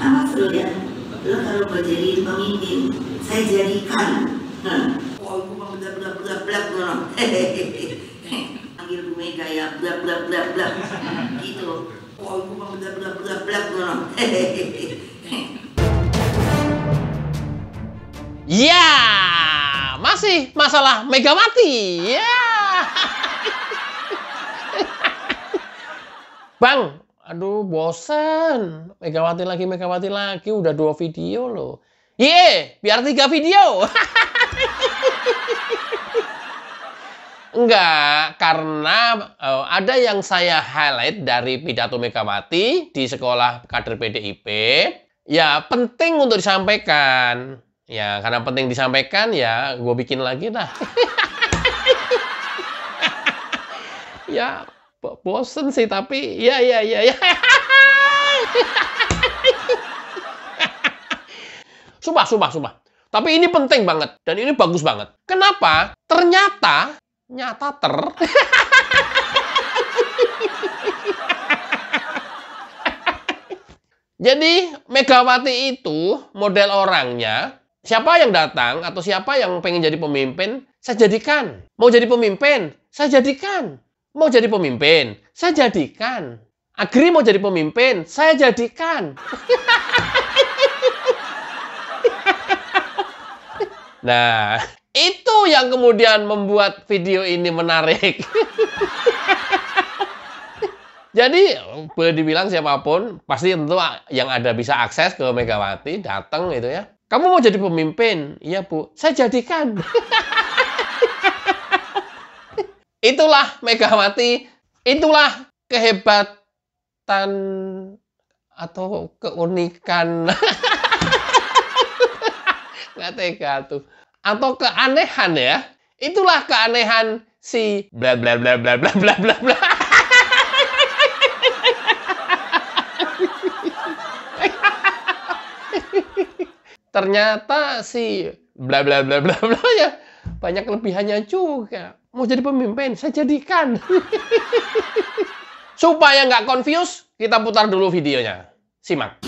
amat sudah lo kalau mau jadi pemimpin saya jadikan oh aku mau bla bla bla bla bla panggil Bu Mega ya bla bla bla bla gitu oh aku mau bla bla bla bla bla Ya, masih masalah Megawati. Ya. Yeah. Bang, Aduh, bosan. Megawati lagi, Megawati lagi. Udah dua video loh. Ye, yeah, biar tiga video. Enggak, karena uh, ada yang saya highlight dari pidato Megawati di sekolah kader PDIP. Ya, penting untuk disampaikan. Ya, karena penting disampaikan ya gue bikin lagi lah ya, bosen sih tapi ya ya ya ya sumpah sumpah sumpah tapi ini penting banget dan ini bagus banget kenapa ternyata nyata ter Jadi Megawati itu model orangnya siapa yang datang atau siapa yang pengen jadi pemimpin saya jadikan. Mau jadi pemimpin saya jadikan mau jadi pemimpin, saya jadikan. Agri mau jadi pemimpin, saya jadikan. nah, itu yang kemudian membuat video ini menarik. Jadi boleh dibilang siapapun pasti tentu yang ada bisa akses ke Megawati datang gitu ya. Kamu mau jadi pemimpin? Iya bu, saya jadikan. Itulah Megawati, itulah kehebatan atau keunikan. Nggak tega tuh. Atau keanehan ya. Itulah keanehan si bla bla bla bla bla bla bla bla. Ternyata si bla bla bla bla bla ya banyak lebihannya juga mau jadi pemimpin, saya jadikan. Supaya nggak confuse, kita putar dulu videonya. Simak.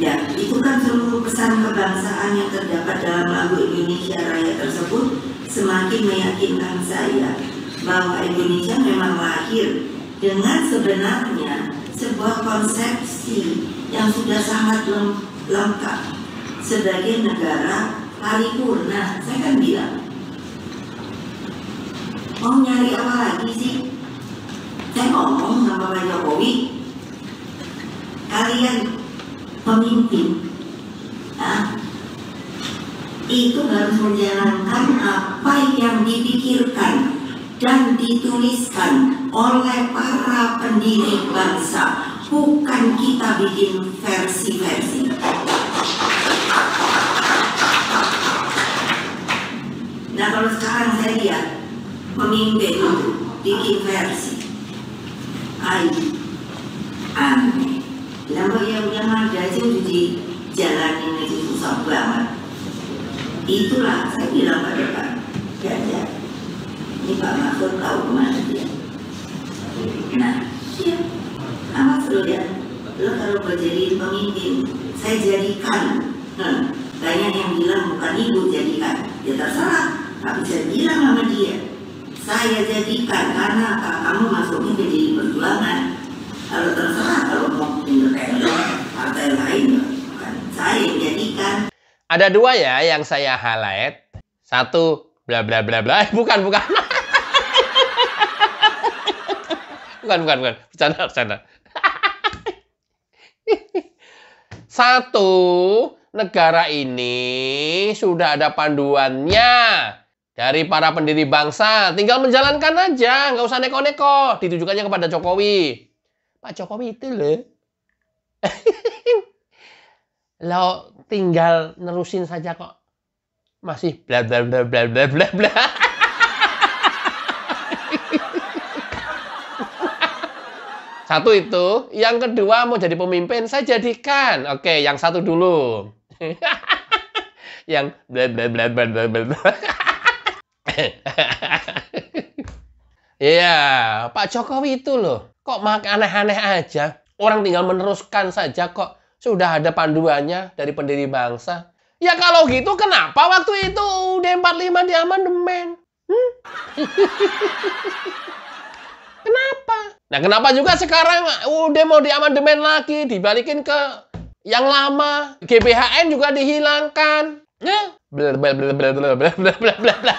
Ya, itu kan seluruh pesan kebangsaan yang terdapat dalam lagu Indonesia Raya tersebut semakin meyakinkan saya bahwa Indonesia memang lahir dengan sebenarnya sebuah konsepsi yang sudah sangat lengkap sebagai negara paripurna. Saya kan bilang, mau nyari apa lagi sih? Saya ngomong sama Pak Jokowi, kalian pemimpin ya, itu harus menjalankan apa yang dipikirkan dan dituliskan oleh para pendiri bangsa bukan kita bikin versi-versi Pemimpin di inversi, ai aneh lama yang yang ada aja udah dijalanin aja susah banget itulah saya bilang pada Pak Jajar ini Pak Mahfud tahu kemana dia nah iya Apa lo ya lo kalau mau jadi pemimpin saya jadikan hmm. banyak yang bilang bukan ibu jadikan ya terserah saya jadikan karena apa? Kamu masukin ke jadi perjuangan. Kalau terserah kalau mau independen partai lain kan saya jadikan. Ada dua ya yang saya highlight. Satu bla bla bla bla. Eh, bukan bukan. bukan bukan bukan. Bercanda bercanda. Satu, negara ini sudah ada panduannya dari para pendiri bangsa. Tinggal menjalankan aja, nggak usah neko-neko. Ditujukannya kepada Jokowi. Pak Jokowi itu loh. Lo tinggal nerusin saja kok. Masih bla bla bla bla bla bla bla. Satu itu, yang kedua mau jadi pemimpin saya jadikan. Oke, yang satu dulu. yang bla bla bla bla bla bla. Iya, Pak Jokowi itu loh. Kok makan aneh-aneh aja? Orang tinggal meneruskan saja kok. Sudah ada panduannya dari pendiri bangsa. Ya kalau gitu kenapa waktu itu ud 45 di amandemen? Hmm? kenapa? Nah kenapa juga sekarang udah mau di amandemen lagi? Dibalikin ke yang lama. GBHN juga dihilangkan. Blah, blah,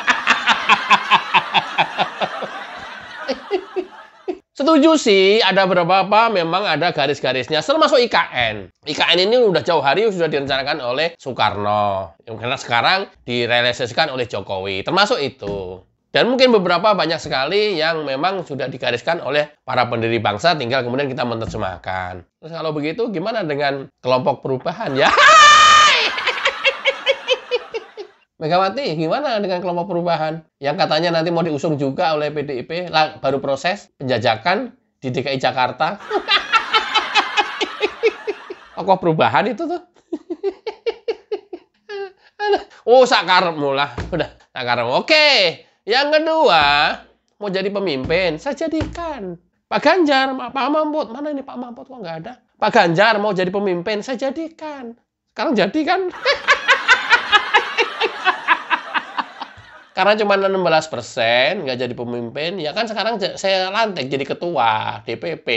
Setuju sih, ada beberapa memang ada garis-garisnya, termasuk IKN. IKN ini udah jauh hari sudah direncanakan oleh Soekarno. Yang Karena sekarang direalisasikan oleh Jokowi, termasuk itu. Dan mungkin beberapa banyak sekali yang memang sudah digariskan oleh para pendiri bangsa, tinggal kemudian kita menerjemahkan. Terus kalau begitu, gimana dengan kelompok perubahan ya? Megawati gimana dengan kelompok perubahan yang katanya nanti mau diusung juga oleh PDIP baru proses penjajakan di DKI Jakarta Kok perubahan itu tuh oh sakar mula. udah sakarmu oke yang kedua mau jadi pemimpin saya jadikan Pak Ganjar Pak Mahfud mana ini Pak Mahfud kok nggak ada Pak Ganjar mau jadi pemimpin saya jadikan sekarang jadikan. kan karena cuma 16 persen nggak jadi pemimpin ya kan sekarang saya lantik jadi ketua DPP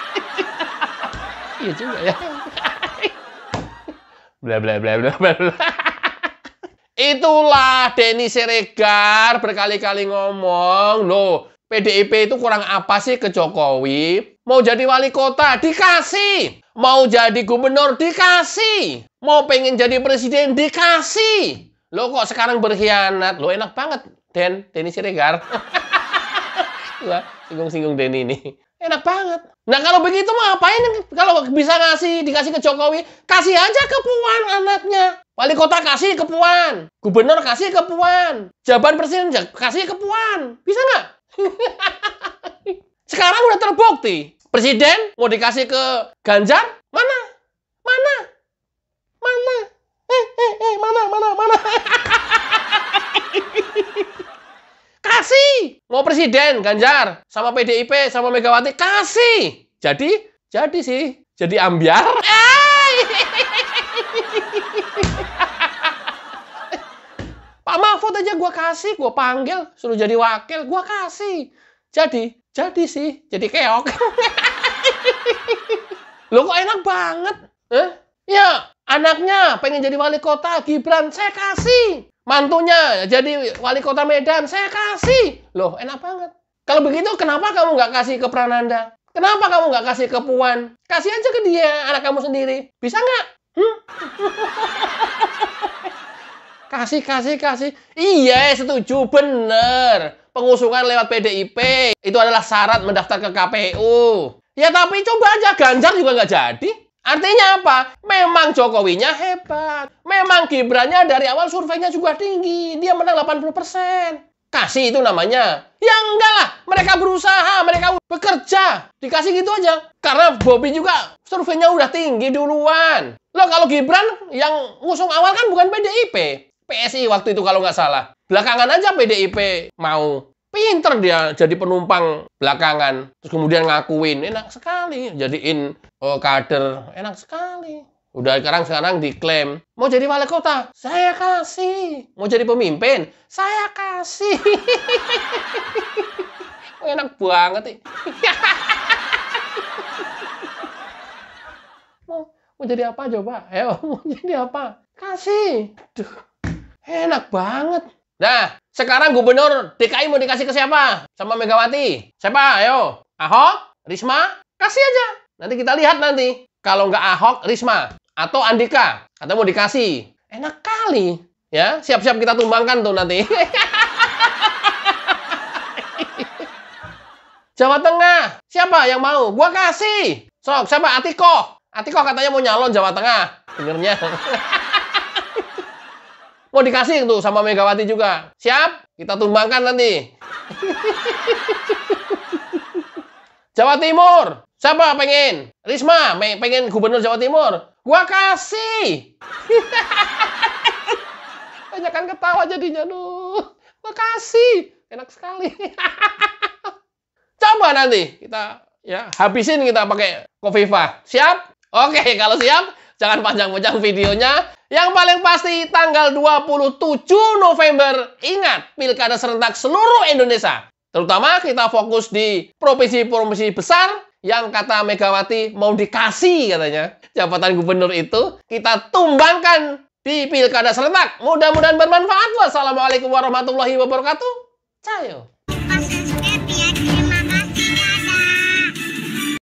iya juga ya bla bla bla bla bla Itulah Denny Siregar berkali-kali ngomong, loh PDIP itu kurang apa sih ke Jokowi? Mau jadi wali kota? Dikasih! Mau jadi gubernur? Dikasih! Mau pengen jadi presiden? Dikasih! Lo kok sekarang berkhianat? Lo enak banget, Den. Denny Siregar. Wah, singgung-singgung Denny ini. Enak banget. Nah kalau begitu mau ngapain kalau bisa ngasih dikasih ke Jokowi, kasih aja ke Puan anaknya. Wali kota kasih ke Puan, gubernur kasih ke Puan, Jabatan presiden kasih ke Puan. Bisa nggak? Sekarang udah terbukti. Presiden mau dikasih ke Ganjar, mau presiden Ganjar sama PDIP sama Megawati kasih. Jadi jadi sih, jadi ambiar. Pak Mahfud aja gue kasih, gue panggil, suruh jadi wakil, gue kasih. Jadi, jadi sih, jadi keok. Lo kok enak banget? Eh? Ya, anaknya pengen jadi wali kota, Gibran, saya kasih mantunya jadi wali kota Medan, saya kasih. Loh, enak banget. Kalau begitu, kenapa kamu nggak kasih ke Prananda? Kenapa kamu nggak kasih ke Puan? Kasih aja ke dia, anak kamu sendiri. Bisa nggak? Hmm? kasih, kasih, kasih. Iya, setuju. Bener. Pengusungan lewat PDIP. Itu adalah syarat mendaftar ke KPU. Ya tapi coba aja, Ganjar juga nggak jadi. Artinya apa? Memang Jokowinya hebat. Memang Gibrannya dari awal surveinya juga tinggi. Dia menang 80%. Kasih itu namanya. Ya enggak lah. Mereka berusaha. Mereka bekerja. Dikasih gitu aja. Karena Bobby juga surveinya udah tinggi duluan. Loh kalau Gibran yang ngusung awal kan bukan PDIP. PSI waktu itu kalau nggak salah. Belakangan aja PDIP mau. Pinter dia jadi penumpang belakangan. Terus kemudian ngakuin, enak sekali. Jadiin oh, kader, enak sekali. Udah sekarang sekarang diklaim mau jadi wali kota, saya kasih. Mau jadi pemimpin, saya kasih. enak banget sih mau, mau jadi apa coba? Ayo, mau jadi apa? Kasih. Duh, enak banget. Nah, sekarang gubernur DKI mau dikasih ke siapa? Sama Megawati. Siapa? Ayo. Ahok? Risma? Kasih aja. Nanti kita lihat nanti. Kalau nggak Ahok, Risma. Atau Andika. Atau mau dikasih. Enak kali. Ya, siap-siap kita tumbangkan tuh nanti. Jawa Tengah. Siapa yang mau? Gua kasih. Sok, siapa? Atiko. Atiko katanya mau nyalon Jawa Tengah. Dengernya. Mau dikasih tuh sama Megawati juga. Siap? Kita tumbangkan nanti. Jawa Timur. Siapa pengen? Risma pengen gubernur Jawa Timur. Gua kasih. Banyak kan ketawa jadinya lu. Makasih. Enak sekali. Coba nanti kita ya habisin kita pakai Kofifa. Siap? Oke, kalau siap Jangan panjang-panjang videonya. Yang paling pasti tanggal 27 November, ingat pilkada serentak seluruh Indonesia. Terutama kita fokus di provinsi-provinsi besar yang kata Megawati mau dikasih katanya jabatan gubernur itu kita tumbangkan di pilkada serentak. Mudah-mudahan bermanfaat. Wassalamualaikum warahmatullahi wabarakatuh. Cayo.